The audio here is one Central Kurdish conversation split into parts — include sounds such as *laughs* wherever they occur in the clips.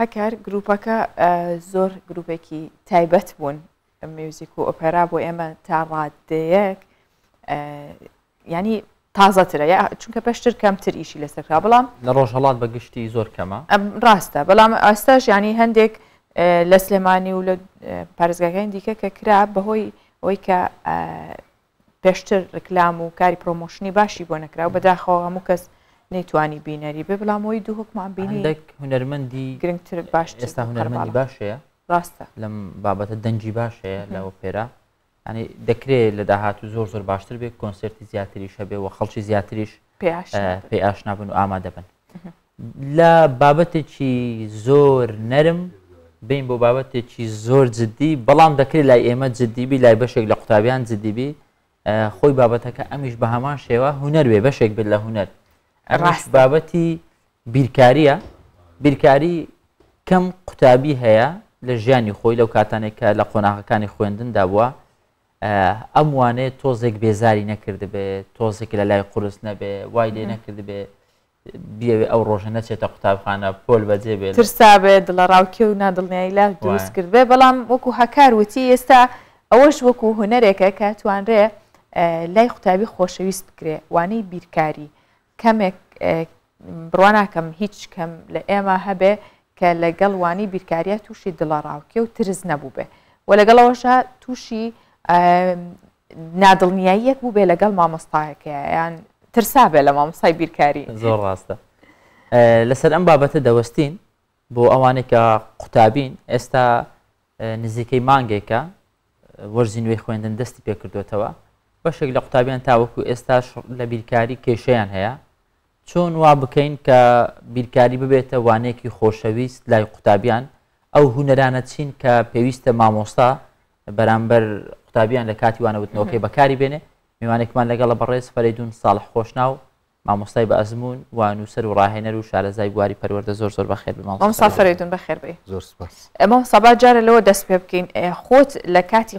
هەکار گروپەکە زۆر گروپێکی تایبەت بوون میوزیک و ئۆپەرا بۆ ئێمە تاڕادەیەک ینی تازەترە یا چونکە پێشتر کەمتر ئیشی لەسەرکرا بەڵام لە ڕۆژهڵات بەگشتی زۆر کەمە ڕاستە بەڵام ئاستاش ینی هەندێک لە سلێمانی و لە پارێزگاکانی دیکە کە کرا بەهۆی ئەوی کە پێشتر ڕکلام و کاری پرۆمۆشنی باشی بۆ نەکرا و بەداخەوە هەموو کەس نەیتوانی بینەری بێ بەڵامەوەی دوو حکمان بینی هوەرمەندی گرنگتر باش ئێستا هوەرمەندی باشەیە ڕاستە لەم بابەتە دەنجی باشەیە لە ئۆپێرا ینی دەکرێت لە داهات و زۆر زۆر باشتر بێ کۆنسرتی زیاتری شەبێ و خەڵکی زیاتریش پێ ئاشنا بن و ئامادە بن لە بابەتێکی زۆر نەرم بین بۆ بابەتێکی زۆر جددی بەڵام دەکرێت لای ئێمە جددیبی لای بەشێک لە قوتابیان جددیبی خۆی بابەتەکە ئەمیش بە هەمان شێوە هوەر وێ بەشێک بێت لە هوەر ئەڕاست بابەتی بیرکاریە بیرکاری کەم قوتابی هەیە لە ژیانی خۆی لەو کاتانێک کە لە قۆناغەکانی خوێندندا بووە ئەم وانێت تۆزێک بێزاری نەکرد بێ تۆزێک لە لای قرس نەبێ وای لێ نەکرد بێ بیاوێ ئەو ڕۆژە نەچێتە قوتابخانە پۆل بەجێ بێت ترسا بێت دڵە ڕاوکێ و نادڵنیایی لا دروست کرد بێ بەڵام وەکو هەکار وتی ئێستا ئەوەش وەکو هوەرێکە کە توانرێ لای قوتابی خۆشەویست بکرێ وانەی بیرکاری کەمێک بڕواناکەم هیچ کەم لە ئێمە هەبێ کە لەگەڵ وانی بیرکاریە تووشی دڵەڕاوکێ و ترز نەبوو بێ و لەگەڵەوەشە تووشی نادڵنیاییەک بوو بێ لەگەڵ مامۆستاەکە یان ترسابێ لە مامۆسای بیرکاری زۆر ڕاستە لەسەر ئەم بابەتە دەوەستین بۆ ئەوانێکە قوتابین ئێستا نزیکەی مانگێکە وەرزی نوێی خوێندن دەستی پێکردوێتەوە بەشێک لە قوتابیان تاوەکو ئێستا لە بیرکاری کێشەیان هەیە چۆن وا بکەین کە بیرکاری ببێتە وانێکی خۆشەویست لای قوتابیان ئەو هوەرانە چین کە پێویستە مامۆستا بەرامبەر قوتابیان لە کاتی وانەوتنەوەکەی بەکاری بێنێ میوانێکمان لەگەڵە بەڕێز فەرەیدون ساڵح خۆشناو مامۆستای بە ئەزمون و نووسەر و ڕاهێنەر و شارەزای گواری پەروەەردە زۆر زۆر بەخێر بمامسا فەرەیدون بەخێر بێ ئەمە سەبا جارە لەوە دەست پێ بکەین خۆت لە کاتی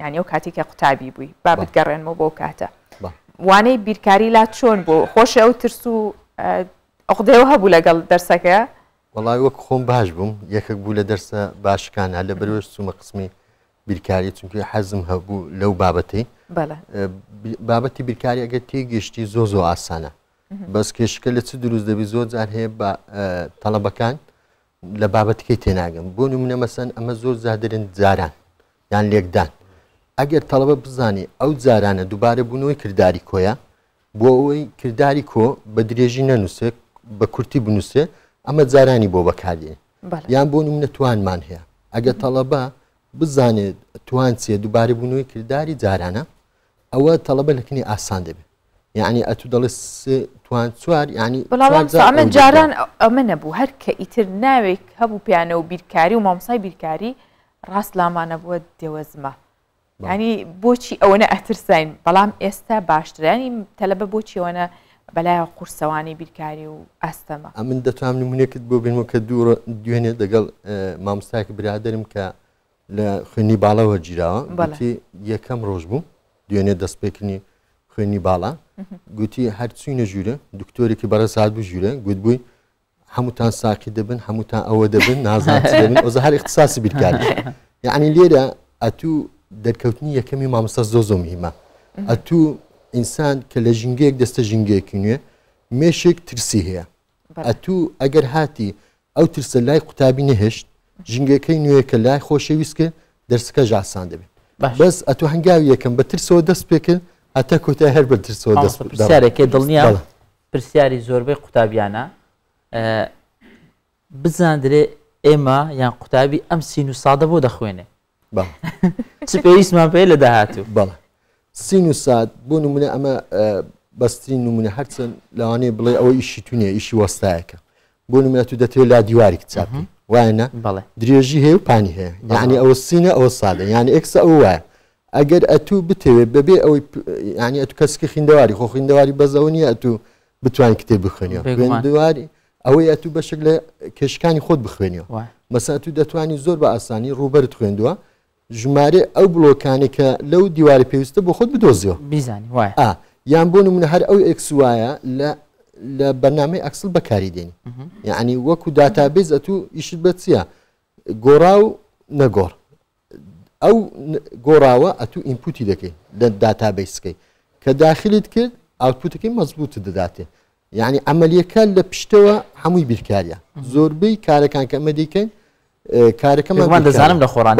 ینی ئەو کاتی کە قوتابی بووی با بتگەڕێنمە بۆ کاتە وانەی بیرکاری لا چۆن بوو خۆش ئەو ترس و ئەخدەوە هەبوو لەگەڵ دەرسەکە وڵی وەک خۆم باش بووم یەکەک بوو لە دەرسە باشکانە لە بەرەوە سومە قسمی بیرکاری چونکی حەزم هەبوو لەو بابەتی بابەتی بیرکاری ئەگە تێگەشتی زۆ زۆ ئاسانە بەس کێشکە لە چ دروست دەبی زۆر جار هەیە تەڵەبەکان لە بابەتەکەی تێناگەم بۆ نمونە مەسەن ئەمە زۆر زیادرن جاران یان لێکدان ئەگەر تەڵەبە بزانێ ئەو جارانە دووبارە بوونەوەی کردداری کۆیە بۆ ئەوەی کردداری کۆ بە درێژی نەنووسێ بە کورتی بنووسێ ئەمە جارانی بۆ بەکارێ یان بۆ نم نەتوانمان هەیە ئەگە تەڵەبە بزانێت توانچێ دووبارە بوونەوەی کردداری جارانە ئەوە تەڵەبە لەکنی ئاسان دەبێت یعنی ئەتو دەڵێ توان چوار ینی ئەمە جاران ئەمە نەبوو هەر کە ئیتر ناوێک هەبوو پیانە و بیرکاری و مامسای بیرکاری ڕاست لامانە بووە دێوەزمە ینی بۆچی ئەوەنە ئەترسین بەڵام ئێستا باشترانی تەلەبە بۆچیەوەە بەلایە قورسەوانی بیرکاری و ئەستەمە ئەمن دەتوان نمونێکت بۆ بینەوە کە دوور دوێنێ دەگەڵ مامستاکە برادرم کە لە خوێنی باڵەوە گیراوە بەڵی یەکەم ڕۆژ بوو دوێنێ دەستپێکنی خوێنی باڵا گوتی هەر چوینە ژوورە دکتۆرێکی بەرە ساات بوو ژوورە گوت بووی هەمووتان ساقی دەبن هەمووتان ئەوە دەبن نازان ئۆزە هەر اقتصاسی بیرکاری *laughs* یعنی لێرە ئەتوو دەرکەوتنی یەکەمی مامۆستا زۆ زۆ میمە ئەتوو ئینسان کە لە ژنگەیەک دەستە ژنگەیەکی نوێ مێشێک ترسی هەیە ئەتوو ئەگەر هاتی ئەو ترسە لای قوتابی نەهێشت ژنگەکەی نوێ کە لای خۆشەویست کرد دەرسەکە ژاسان دەبێت بەس ئەتو هەنگاوی یەکەم بە ترسەوە دەست پێکرد ئەتە کۆتە هەر بە ترسەوە دەست پرسیارێکی دڵنیا پرسیاری زۆربەی قوتابیانە بزاندرێ ئێمە یان قوتابی ئەم سین و سادە بۆ دەخوێنێ *laughs* چ پێویستمان پێ لە داهاتوو بەڵە سین و سات بۆ نمونە ئەمە بەستترین نمونە هەرچەند لەوانەیە بڵێ ئەوە ئیشی تونیە ئیشی وەستایەکە بۆ نمونە تو دەتێت لا دیواری کچاپی وایە درێژی هەیە و پانی هەیە یعنی ئەوە سینە ئەوە سادە یعنی ئەکسە ئەو وایە ئەگەر ئەتوو بتەوێت بەبێ ئەوی ینی ئەتو کەسکی خویندەواری خۆ خویندەواری بەزەونی ئەتوو بتوان کتێب بخوێنەوە خوێندواری ئەوەی ئەتوو بەشک لە کشکانی خۆت بخوێنەوە مەسا تو دەتوانانی زۆر بە ئاسانی ڕوبەرت خوێندووە ژمارە ئەو بلۆکانی کە لەو دیواری پێویستە بۆ خۆت بدۆزیەوە بیزانانی وایە یان بۆ نمونە هەر ئەو ئەکسواایە لە لە بەنامەی ئەکسل بەکاری دێنی یعنی وەکو داتابێز ئە تو ئیشت بە چییە گۆڕا و نەگۆڕ ئەو گۆڕاوە ئە تو ئینپوتی دەکەی لە داتابیسکەی کە داخلیت کرد ئاوتپوتەکەی مەزبوط دەداتێ یعنی ئەمەلیەکە لە پشتەوە هەمووی بیرکاریە زۆربەی کارەکان کە ئەمە دیکەین کارەکەمان دەزانم لە خۆران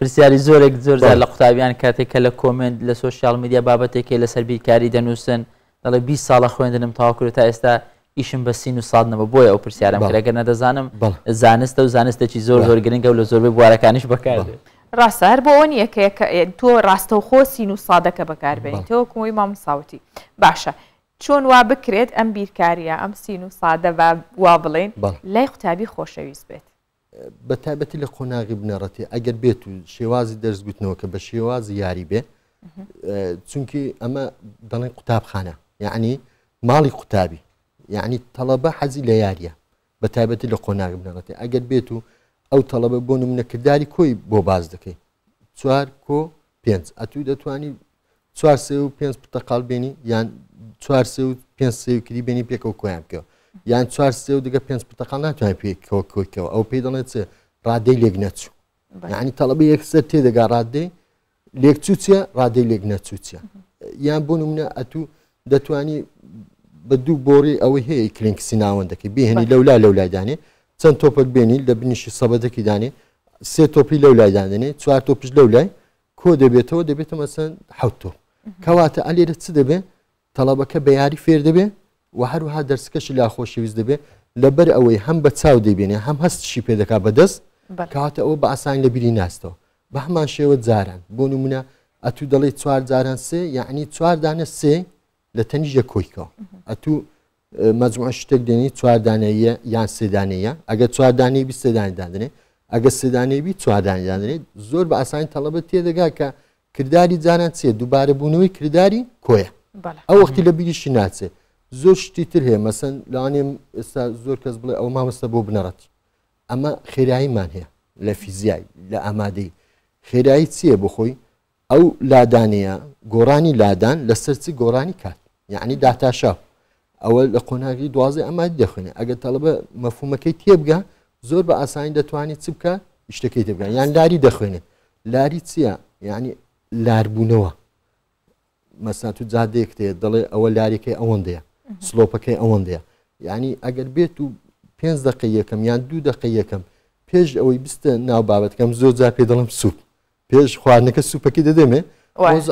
پرسیاری زۆرێک زۆر لە قوتابیان کاتێککە لە کۆمنت لە سوۆسیال میدیا بابەتێکی لە سەربی کاری دەنووسن دەڵێ 20 ساڵە خوێندنم تاواکرێت تا ئێستا ئیشم بە سین و سادنەوە بۆیە ئەو پرسیارم لەگە نەدەزانم زانستە و زانستێکی زۆر زۆر گرنگە و لە زۆربەی بوارەکانیش بەکار ڕاستە هەر بۆ ئەوەن یەکەیە تۆ ڕاستەوخۆ سین و سادەکە بەکاربێنیتەوە کوی مام ساوتی باشە چۆن وا بکرێت ئەم بیرکاریە ئەم سین و سادە وا بڵێن لای قوتابی خۆشەویست بێت بە تایبەتی لە قۆناغی بنەڕەتی ئەگەر بێت و شێوازی دەرزگوتنەوە کە بە شێوازی یاری بێ چونکی ئەمە دەڵێن قوتابخانە یعنی ماڵی قوتابی یعنی تەڵەبە حەزی لە یاریە بە تایبەتی لە قۆناغی بنەڕەتی ئەگەر بێت و ئەو تەڵەبە بۆ نمونەکردداری کۆی بۆ باز دەکەی چوار کۆ پێنج ئەتوی دەتوانی چوار سێ و پێنج پتەقال بێنی یان چوارسە پێسەوکری بینی پێکەوە کۆیانکەوە یان چوارسە و دیگە پێنج پتەقان ناتوانین پێکەوە کۆکەوە ئەو پێی دەڵێت چ ڕادەی لێک نەچوو ینی تەڵبی یەکسەر تێدەگا ڕادەی لێکچوچە ڕادەی لێک نەچوچە یان بۆ منە ئەتوو دەتانی بە دوو بۆری ئەوەی هەیە کلینکسی ناوەندەکە بهێنی لەولا لەولادانێ چەند تۆپت بێنی لە بنیشی سەبەتێکی دانێ سێ تۆپی لەولادانێ چوار تۆپش لەولای کۆ دەبێتەوە دەبێتە مەسەن حوتۆ کەواتە ئەلێرە چ دەبێت تەڵەبەکە بە یاری فێر دەبێ و هەروها دەرسکەش لاخۆشیویست دەبێ لەبەر ئەوەی هەم بە چاو دەبێنێ هەم هەستشی پێدەکا بەدەست کاتە ئەوە بە ئاسان لە بیری ناستەوە بە هەمان شێوە جاران بۆ نمونە ئەتو دەڵی چوار جاران سێ یعنی چواردانە سێ لە تەنیژە کۆیکەوە ئەتو مەجموع شتێک دێنی چواردانەیە یان سێدانەیە ئەگە چواردانەی بی سێدانیدانێ ئەگە سێدانەیبی چواردانیدانێت زۆر بە ئاسانی تەڵەبەت تێدەگا کە کردداری جاران چێ دووبارە بوونەوەی کردداری کۆیە ئەو وەختی لە بیریشی ناچێ زۆر شتی تر هەیە مەسن لاانێم ئێستا زۆر کەس بڵێ ئەو مامەستە بۆ بنەڕەتی ئەمە خێراییمان هەیە لە فیزیای لە ئامادەی خێرایی چییە بخۆی ئەو لادانەیە گۆڕانی لادان لە سەرچی گۆڕانی کات یعنی داتاشا ئەوە لە قۆناغی دوازی ئەما دەخێنێ ئەگە تەڵبە مەفومەکەی تێبگە زۆر بە ئاسانی دەتوانێت چ بکە شتەکەی تێبگەن یان لاری دەخوێنێت لاری چییە یعنی لاربوونەوە مەسنا تو جادێک تێ دەڵێ ئەوە لارێکی ئەوەندەیە سلۆپەکەی ئەوەندەیە یعنی ئەگەر بێت و پێنج دقی یەکەم یان دوو دقی یەکەم پێش ئەوەی بستە ناو بابەتەکەم زۆر جا پێ دەڵم سوپ پێش خواردنەکە سوپەکی دەدەمێ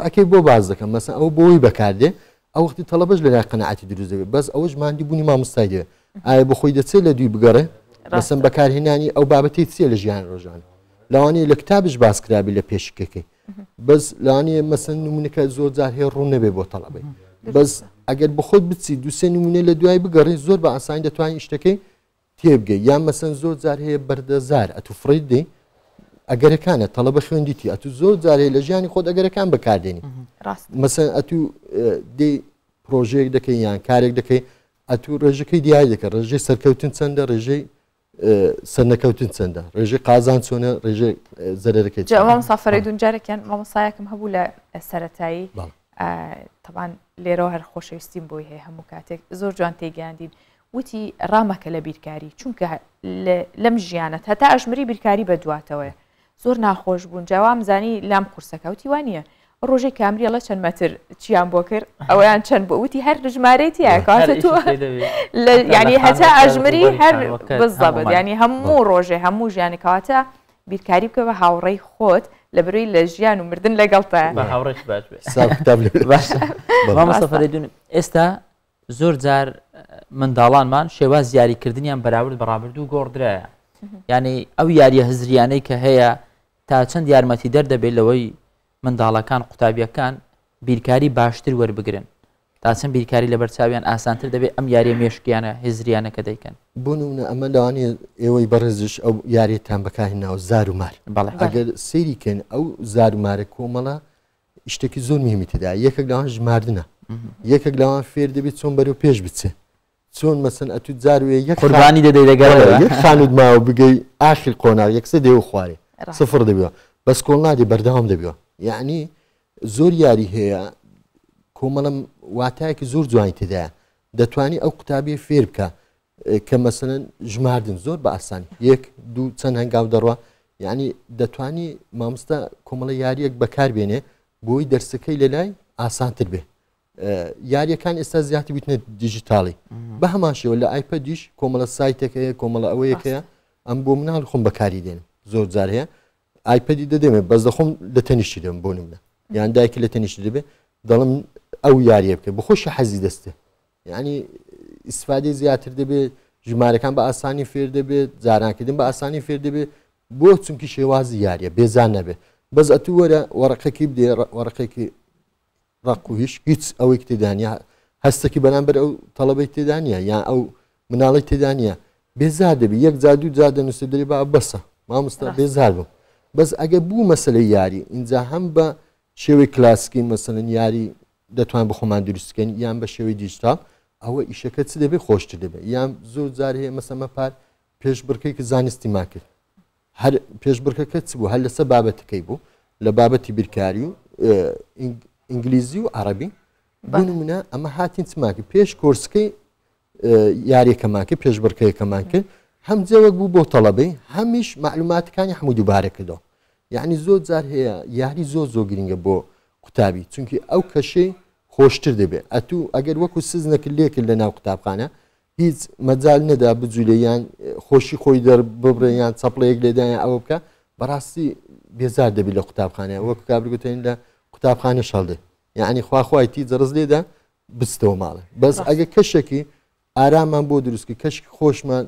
ئەەکەی بۆ باز دەکەم مەسن ئەو بۆی بەکاردێ ئەو وقتی تەلەبش لەلا قەنعاتی دروست دەبێت بەس ئەوەش مادی بوونی مامستایە ئایا بە خۆی دەچێت لە دوی بگەڕێ مەسم بەکارهێنانی ئەو بابەتی چێ لە ژیان ڕۆژان لەوانی لە کتابش باسکرابی لە پێشکەکەی بەس لاانە مەسن نمونونەکە زۆر جاهێ ڕوو نەبێ بۆ تەڵەبی بەس ئەگەر بە خۆت بچی دوسێ نمونە لە دوای بگەڕی زۆر بە ئاسانی دەتوانین شتەکەی تێبگە یان مەسن زۆر جار هەیە بەردەزار ئەتو فریدی ئەگەرەکانە تەڵە بە خوێندیتی ئەتو زۆر جارێ لە ژیانی خۆت ئەگەرەکان بەکاردێنی مەسن ئەتو دی پرۆژێک دەکەی یان کارێک دەکەی ئەتو ڕێژەکەی دیای دەکە ڕێژەی سەرکەوتن چەندە ڕێژەی سەرنەکەوتن چەندە ڕێژێ قازان چۆنە ڕێژێ زەرەکەی جاوام سافرەی دونجارێکیان مامۆسایەکم هەبوو لە سەتایی تەبان لێرە هەر خۆشەویستیم بۆی هەیە هەموو کاتێک زۆر جوان تێگەاندین وتی ڕامەکە لە بیرکاری چونکە لەم ژیانت هەتا ئەژمری بیرکاری بەدواتەوەە زۆر ناخۆش بوون جاوام زانی لام قورسەکەوتی وانە ڕۆژی کامریێڵە چەند مەتر چیان بۆ کرد ئەویان چەند بۆ وتی هەر ژمارەی تیاکاتە تو ینی هەتا ئەژمری هەر بزەبت ینی هەموو ڕۆژێ هەموو ژیانی کاتە بیرکاری بکە بە هاوڕێی خۆت لە بروی لە ژیان و مردن لەگەڵتە باشمەسەفرەدون *laughs* ئێستا زۆر جار منداڵانمان شێوا زیاریکردنیان بەراورد بەڕابرد و گۆڕدرایە ینی ئەو یاریە هزریانەی کە هەیە تا چەند یارمەتی دەردەبێت لەوەی منداڵەکان قوتابیەکان بیرکاری باشتر وەربگرن تاچەند بیرکاری لە بەرچاویان ئاسانتر دەبێت ئەم یاری مێشکیانە هێزریانەکە دەیکەن بۆنونە ئەمە لەوانی ئێوەی بەڕێزش ئەو یاریتان بەکارهێنناوە زارومار ئەگەر سریکەن ئەو زارومارە کۆمەڵە شتێکی زۆر میمی تدا یەکێک لەوان ژماردنە یەکێک لەوان فێر دەبێت چۆن بەرەو پێش بچێت چۆن مەسن ئەتو جاروێ یەک قوربانی دەدەی دەگەر یەک خانود ماوە بگەی ئاخر کۆناار یەکسە دێو خوارێ سفر دەبیەوە بەس کۆڵ نادی بەردەوام دەبیەوە یعنی زۆر یاری هەیە کۆمەڵم واتایەکی زۆر جوانی تدا دەتوانی ئەو قوتابی فێر بکە کە مەسن ژماردن زۆر بە ئاسانی یەک دوو چەند هەنگاو دەڕوە یعنی دەتانی مامۆستا کۆمەڵە یاریەک بەکار بێنێ بۆی دەرسەکەی لەلای ئاسانتر بێ یاریەکان ئێستا زیاتر بتنە دیجیتاڵی بە هەماشەوە لە ئایپ دیش کۆمەڵە سایتەکەەیە کۆمەڵە ئەوەیەکەیە ئەم بۆ منال خۆم بەکاری دێن زۆر جار هەیە ئایپەدی دەدەێ بەس دەخۆم لە تەنیشتی دەم بۆ نمە یان دایکی لە تەنیشتی دەبێ دەڵم ئەو یاریە بکە بخۆشی حەزی دەستە ینی ئیسفادی زیاتر دەبێت ژمارەکان بە ئاسانی فێر دەبێت جارانکردن بە ئاسانی فێر دەبێت بۆ چونکی شێوازی یاریە بێزان نەبێت بەس ئەتو وەرە وەرەقەکی بدێ وەرەقێکی ڕق و هیچ هیچ ئەوەی تێدانیا هەستێکی بەنامبەر ئەو تەڵەبەی تێدانە یان ئەو مناڵی تێدانە بێزار دەبی یەک زاد و جادە نووسدەری بە بەسە مامۆستا بێزار بم بەس ئەگە بوو مەسلە یاری اینجا هەم بە شێوەی کلاسیکی مەسەن یاری دەتوان بخۆمان دروستکەن یان بە شێوەی دیجیتال ئەوە ئیشەکە چ دەبێت خۆشتر دەبێت یان زۆر جار هەیە مەسەمە پار پێش بڕکەی کە زانستی ما کرد هەر پێش بڕکەکە چ بوو هەر لەسە بابەتەکەی بوو لە بابەتی بیرکاری و ئینگلیزی و عربی بنمونە ئەمە هاتین چماکە پێش کورسەکەی یاریەکەماکە پێش بڕکەیەکەمان کرد هەم جەوەک بوو بۆ تەڵەبەی هەمیش معلوماتەکانی هەموو دووبارەکەدەوە یعنی زۆر جار هەیە یاری زۆر زۆ گرنگە بۆ قوتابی چونکی ئەو کەشەی خۆشتر دەبێت ئەتوو ئەگەر وەکو سز نەکرد لێکرد لە ناو قوتابخانە هیچ مەجال نەدا بجوولەیان خۆشی خۆی دەر ببڕیان چەپڵەیەک لێدایان ئەوە بکە بەڕاستی بێزار دەبی لە قوتابخانە وەکو کابرگوتین لە قوتابخانە شەڵدە یعنی خواخوایتی جەرز لێدا بستەوە ماڵە بەس ئەگە کەشێکی ئارامان بۆ دروستکە کەشکی خۆشمان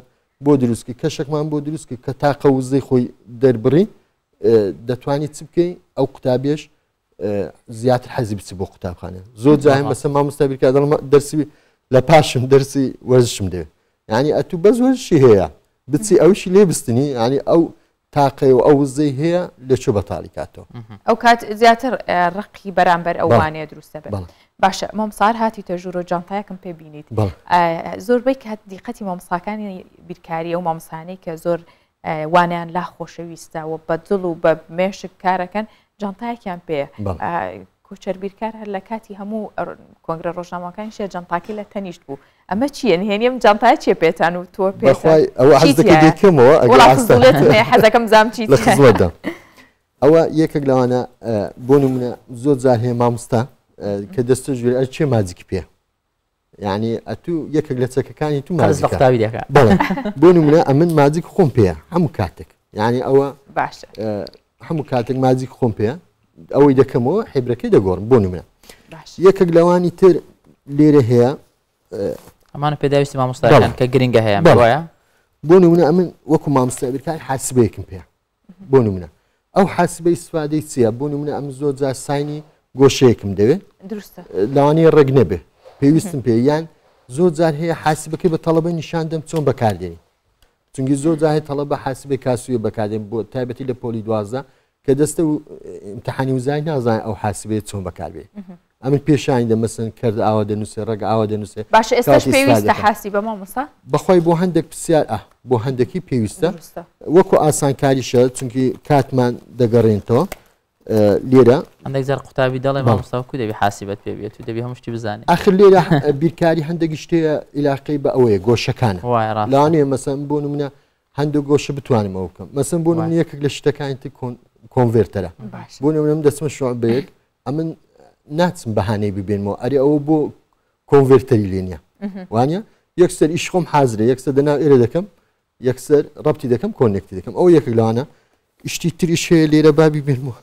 بۆ دروستکە کەشێکمان بۆ دروستکە کە تاقە وزەی خۆی دەربڕی دەتوانیت چ بکەی ئەو قوتابێش زیاتر حەزی بچی بۆ قوتابخانە زۆر جایم بەسە مامۆستابیکە دەرسی لە پاشم دەرسی وەرزشم دەوێت ینی ئەتو بە زۆرشی هەیە بچی ئەوشی لێ بستنی ینی ئەو تاقی و ئەو زەی هەیە لەچوو بەتاڵی کاتەوە ئەو کات زیاتر ڕقی بەرامبەر ئەوانەیە دروستە بێت باشە مامسار هاتی تەژور و جانتایەکم پێ بینیت زۆربەی کات دیقەتی مامساکانی بیرکاری ئەو مامسانەی کە زۆر وانیان لا خۆشەویستە و بە دڵ و بە مێشک کارەکەن جانتایەکیان پێ کۆچەربیرکار هەر لە کاتی هەموو کۆنگرە ڕۆژنامەکان شێ جانتاکی لە تەنیشت بوو ئەمە چیە نهێنیم جانتای چێ پێێتان و نه پێ حەزەکەم زم چی *laughs* ئەوە یەکێک لەوانە بونم نه زود زاهی مامستا که دەستە جوری از چێ مازیک پێ یعنی ئەتو یەکێک لە چەکەکانی تو مازیکتاوی دەکات *laughs* بۆ نمونە ئەمن مازیک خۆم پێە هەموو کاتێک یعنی ئەوە باشە هەموو کاتێک مازیک خون پێە ئەوەی دەکەمەوە حیبرەکەی دەگۆڕم بۆ نمە یەکەک لەوانی تر لێرە هەیە ئەمانە پێداویستی مامۆستاان کە گرنگە هەیە بڵە بۆ نمونە ئەمن وەکو مامۆستابیەکان حاسبەیەکم پێ بۆ نمونە ئەو حاسبەی سوادەی چییە بۆ نمونە ئەم زۆر جار ساینی گۆشەیەکم دەوێت لەوانی ڕێگ نەبێ پێویستم پێ یان زۆر جار هەیە حاسبەکەی بە تەڵەبە نیشاندەم چۆن بەکاردێنی چونگی زۆر جاهی تەڵە بە حاسبی کاسوی بەکارێن بۆ تایبەتی لە پۆلی دوازە که دست و امتحانی وزای نازان بکار بی چۆن پیش این پێشان مثلا کرد ئاوا دەنووسێ ڕگە ئاوا دەنووسێ باش ئێستاش پێویستە بو بە مامۆسا بەخۆی بۆ هەندێک پیوسته. ئە بۆ هەندێکی پێویستە وەکو ئاسانکاریشە چونکی کاتمان دەگەڕێنتەوە لێرە هەندێک ما قوتابی بله. دەڵێ مامۆستاکو دەبی حاسیبەت تو و همش تی بزنی. آخر لێرە بیرکاری با اوی عیلاقی بە وای راست. لاانێ مثلا نه هندو گوش گۆشە بتوانم ئەوکەم مثلا بۆ من که لە شتەکانی کن. کۆنڤێرتەرە د نمونم دەچمە شوع من ناچم بەهانەی بۆ کۆنڤێرتەری لێنە وانە یەکسەر دکم. حازرە یک دەکەم یەکسەر ڕپتی دەکەم کۆنێکتی دەکەم ئەو یەک کم زور تریش هەیە اشتی بابی بێنمەوە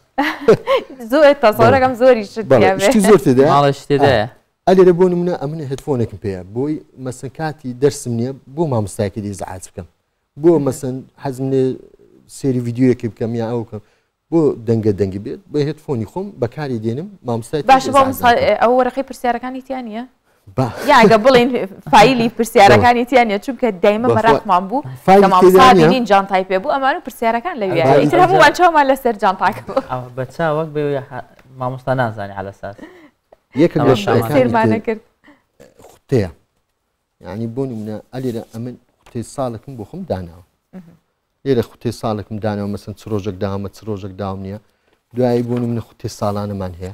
زۆر تاسەەکەم زۆری زۆر ئەلێرە بۆ نمونە مثلا کاتی دەرسم نییە بۆ مامۆستایکی زعات بکم بۆ مثلا حزم سری ویدیو که بکەم یا بۆ دەنگە دەنگی بێت بە هێت فۆنی خۆم بەکاری دێنم مامسای باش ئەو وەرەقی پرسیارەکانی تیان نیە یاگە بڵین فیلی پرسیارەکانی تیانە چونکە دایمە بەڕامان بوو مامساین جانتای پێ بوو ئەمان و پرسیارەکان لەویە ئیتر هەمووان چاومان لەسەر جانتاکە بە چاوەک بێ مامۆستا نازانانی على ساس یەکە کرد خوتەیە ینی بۆ نمونە ئەلێرە ئەمن قوتەی ساڵەکەم بۆ خۆم داناوە ئێرە خوتێ ساڵێکم دانەوە مەسن چرۆژێک دامە چرۆژێک دام نییە دوایی بۆن منە خوتێ ساڵانەمان هەیە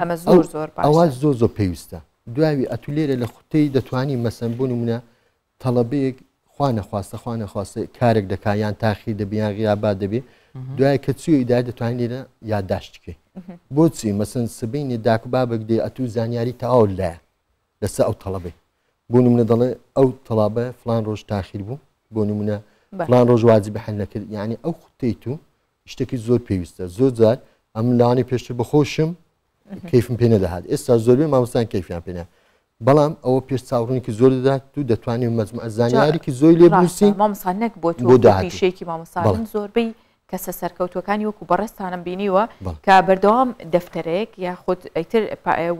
ئەمە زۆر زۆر ئەوە زۆ زۆر پێویستە دواوی ئەتولێرە لە خوتەی دەتوانی مەسمبوونی منە تەڵەبەیەک خوانەخواستە خوانەخواستە کارێک دەکایان تاخی دەبیان غیابا دەبێ دوای کە چوی دای دەتوانین لێرە یادداشتکێ بۆچی مەسن سبینی داکبابێک دێ ئەتو زانیاری تاول لایە لەسەر ئەو تەڵەبێ بۆ منە دەڵێ ئەو تەڵابە فلان ڕۆژ تاخیر بوو بۆ نمونە بڵان ڕۆژوازی بەحل نەکرد یعنی ئەو خوتیت و شتێکی زۆر پێویستە زۆر جار ئەم لاانی پێشتر بەخۆشم کەیفم پێ نەدەهات ئێستا زۆربێ مامۆستان کەفیان پێنا بەڵام ئەوە پێش چاوڕونکی زۆر دەدات و دەتوانین مەزم زانیاریکی زۆی لێ بوسی مامسانەک بۆ شێکی مامۆسان زۆربەی کەسە سەرکەوتوەکانی وەکو بەڕستانم بینیوە کە بەردەوام دەفتەرێک یاخود ئەیتر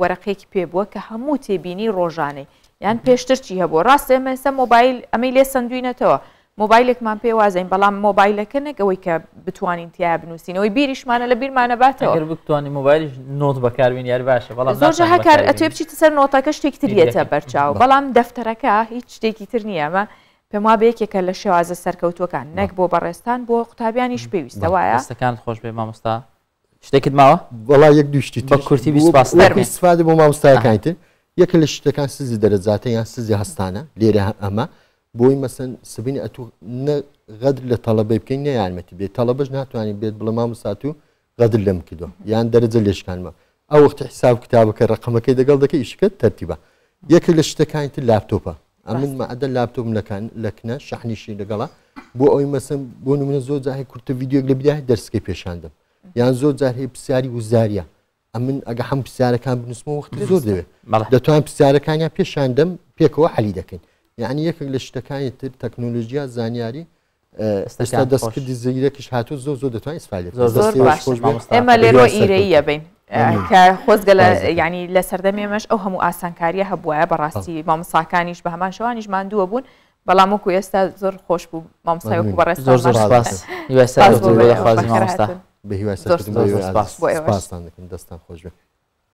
وەرەقێکی پێبووە کە هەموو تێبینی ڕۆژانەی یان پێشتر چی هەبوو ڕاست ئێمە سە مۆبایل ئەمەی لێ سندوینەتەوە مۆبایلێکمان پێ وازین بەڵام مۆبایلەکە نەک ئەوەی کە بتوانین تیا بنووسینەوەی بیریشمانە لە بیرمانە باتەوە بتوانین مۆبایلش نۆت بەکاربین یار باشە بەڵام زۆر هەکار ئەتێ بچیت سەر نۆتەکە شتێکترێتە بەرچاو بەڵام دەفتەرەکە هیچ شتێکی تر نییەمە پێم وا بەیەکێکە لە شێوازە سەرکەوتوەکان نەک بۆ بەڕێستان بۆ قوتابیانیش پێویستە وایە ستەکان خۆش بێ مامۆستا شتێکت ماوە بەڵا یەک دوشتی بە کورتی بیسپاسفااده بۆ مامۆستاەکانیتر یەکە لە شتەکان سزی دەرەجاتە یان سزی هەستانە لێرە ئەمە بۆی مەسن سبینی ئەتو غەدر لە تەڵەبەی بکەین نە یارمەتی بێت تەڵەبش ناتوانانی بێت بڵما مام و غەدر لەم کردو یان دەرەجە لێشکانمە ئەو وەختی حساب کتابەکە ڕقمەکەی دەگەڵ دەکە یشکە تەرتیبە یەک لە شتەکانیت لاپتۆپە ئەمن مەعدە لاپتۆپ لەکنە شەحنیشی لەگەڵا بۆ ئەوی مەسم بۆ منە زۆر جاهی کورتە یددیوک لە بدای دەرسکەی پێشاندم یان زۆر جارهەیە پرسیاری وزاریە ئەمن ئەگە هەم پرسیارەکان بنووسمە وەختی زۆر دەوێت دەتوان پرسیارەکانیان پێشاندەم پێکەوە حەلی دەکەین یعنی یەکێک لە شتەکانی تر تەکنۆلژیا زانیاری ئستا دەستکردی زیرەکیش هاتوو زۆ زۆ دەتوانین سفاالێت ئێمە لێرۆ ئیرەیە بین کە خۆزگە لە ینی لە سەردەمێمەش ئەو هەموو ئاسانکاریە هەبووە بەڕاستی مامساکانیش بە هەمان شەوانیش مادووە بوون بەڵام وەکو ئێستا زۆر خۆش بوو مامسای وەکو بەڕێ زۆر زۆر خوازی مامستا بە هیواسپاسستان دەستان خۆش بێت.